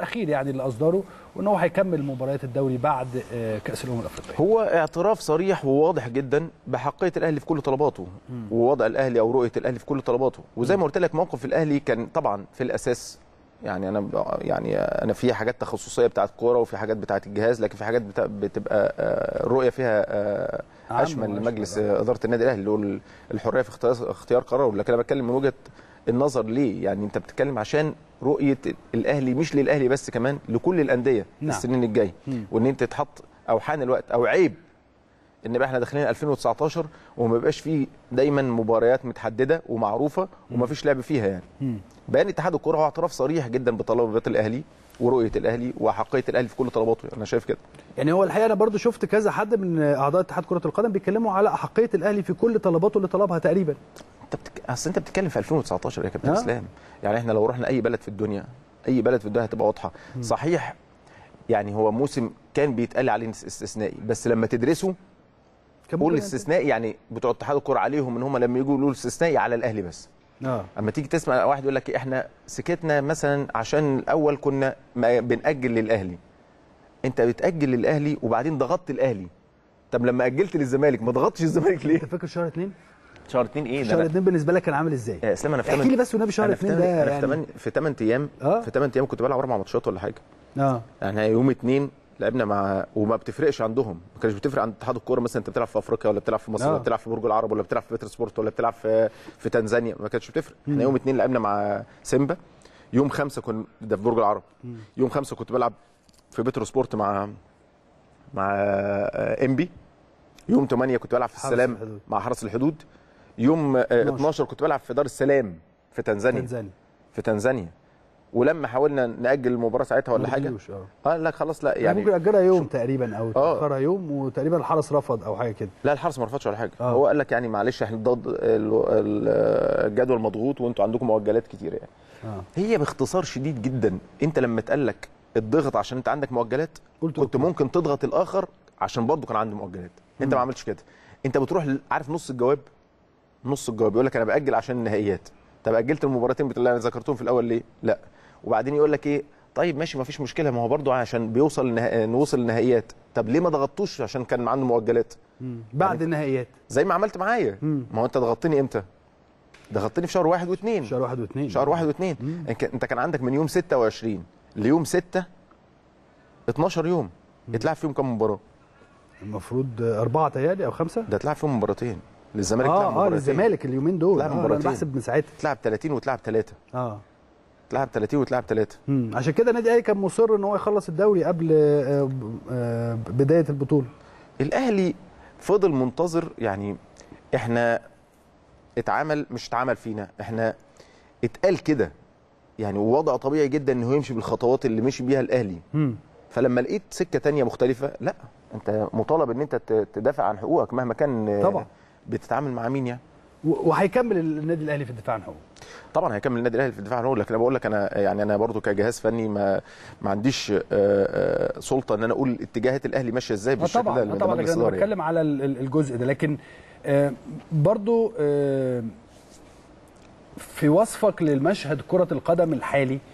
الاخير يعني اللي اصدره وان هو هيكمل مباريات الدوري بعد آه، كاس الامم الافريقيه هو اعتراف صريح وواضح جدا بحقيه الاهلي في كل طلباته ووضع الاهلي او رؤيه الاهلي في كل طلباته وزي ما قلت لك موقف الاهلي كان طبعا في الاساس يعني انا يعني انا في حاجات تخصصيه بتاعه كوره وفي حاجات بتاعه الجهاز لكن في حاجات بتبقى الرؤيه آه، فيها آه، اشمل لمجلس اداره النادي الاهلي اللي هو الحريه في اختيار قرار لكن انا بتكلم من وجهه النظر ليه يعني انت بتتكلم عشان رؤيه الاهلي مش للاهلي بس كمان لكل الانديه نعم. السنين الجايه وان انت تحط او حان الوقت او عيب ان بقى احنا داخلين 2019 وما بيبقاش فيه دايما مباريات متحدده ومعروفه وما فيش لعب فيها يعني بيان اتحاد الكره هو اعتراف صريح جدا بطلبات الاهلي ورؤيه الاهلي واحقيه الاهلي في كل طلباته يعني. انا شايف كده يعني هو الحقيقه انا برضو شفت كذا حد من اعضاء اتحاد كره القدم بيتكلموا على احقيه الاهلي في كل طلباته اللي طلبها تقريبا اصل انت بتتكلم في 2019 يا كابتن اسلام يعني احنا لو رحنا اي بلد في الدنيا اي بلد في الدنيا هتبقى واضحه صحيح يعني هو موسم كان بيتقال عليه استثنائي بس لما تدرسه قول استثنائي يعني بتوع اتحاد الكره عليهم ان هم لما يجوا يقولوا استثنائي على الاهلي بس اه اما تيجي تسمع واحد يقول لك احنا سكتنا مثلا عشان الاول كنا بنأجل للاهلي انت بتأجل للاهلي وبعدين ضغطت الاهلي طب لما اجلت للزمالك ما ضغطتش الزمالك ليه؟ انت فاكر شهر اثنين؟ شهر 2 ايه ده شهر 2 بالنسبه لك كان عامل ازاي؟ يا آه، اسلام انا في احكي لي بس والنبي شهر 2 ده انا في 8 يعني. في 8 ايام آه. في 8 ايام كنت بلعب اربع ماتشات ولا حاجه اه يعني يوم 2 لعبنا مع وما بتفرقش عندهم ما كانش بتفرق عند اتحاد الكوره مثلا انت بتلعب في افريقيا ولا بتلعب في مصر ولا آه. بتلعب في برج العرب ولا بتلعب في سبورت ولا بتلعب في في تنزانيا ما كانتش بتفرق احنا يوم 2 لعبنا مع سيمبا يوم 5 كنت ده في برج العرب يوم 5 كنت بلعب في سبورت مع مع انبي يوم 8 كنت بلعب في السلام مع حرس الحدود يوم 12 آه، كنت بلعب في دار السلام في تنزانيا تنزانيا في تنزانيا ولما حاولنا ناجل المباراه ساعتها ولا حاجه اه قال آه، لك خلاص لا يعني, يعني ممكن اجلها يوم تقريبا او آه. تاخرها يوم وتقريبا الحرس رفض او حاجه كده لا الحرس ما رفضش ولا حاجه أوه. هو قال لك يعني معلش احنا ضد الجدول مضغوط وانتوا عندكم مؤجلات كتير يعني أوه. هي باختصار شديد جدا انت لما اتقال لك الضغط عشان انت عندك مؤجلات قلت كنت ممكن تضغط الاخر عشان برضه كان عنده مؤجلات انت ما عملتش كده انت بتروح عارف نص الجواب نص الجواب يقول لك انا باجل عشان النهائيات طب اجلت المباراتين اللي انا ذكرتهم في الاول ليه لا وبعدين يقول لك ايه طيب ماشي ما فيش مشكله ما هو برضه عشان بيوصل النها... نوصل للنهائيات طب ليه ما ضغطتوش عشان كان عنده مؤجلات بعد يعني النهائيات زي ما عملت معايا ما هو انت ضغطتني امتى ضغطتني في شهر واحد واثنين شهر واحد واثنين شهر واحد واثنين انت كان عندك من يوم 26 ليوم 6 12 يوم اتلعب فيهم كام مباراه المفروض اربعه تيالي او خمسه ده اتلعب فيهم مباراتين للزمالك اه اه للزمالك اليومين دول لا آه انا بحسب من ساعتها اتلعب 30 واتلعب 3 اه اتلعب 30 واتلعب 3 عشان كده النادي الاهلي كان مصر ان هو يخلص الدوري قبل آه، آه، بدايه البطوله الاهلي فضل منتظر يعني احنا اتعمل مش اتعمل فينا احنا اتقال كده يعني ووضع طبيعي جدا انه يمشي بالخطوات اللي مشي بيها الاهلي مم. فلما لقيت سكه تانية مختلفه لا انت مطالب ان انت تدافع عن حقوقك مهما كان آه، طبعا بتتعامل مع مين يعني وهيكمل النادي الاهلي في الدفاع عن حقوقه طبعا هيكمل النادي الاهلي في الدفاع عن حقوقه لكن بقول لك انا يعني انا برضو كجهاز فني ما ما عنديش آه، آه، سلطه ان انا اقول اتجاهات الاهلي ماشيه ازاي آه، بالشكل ده طبعا طبعا انا يعني. بتكلم على الجزء ده لكن برضو في وصفك للمشهد كره القدم الحالي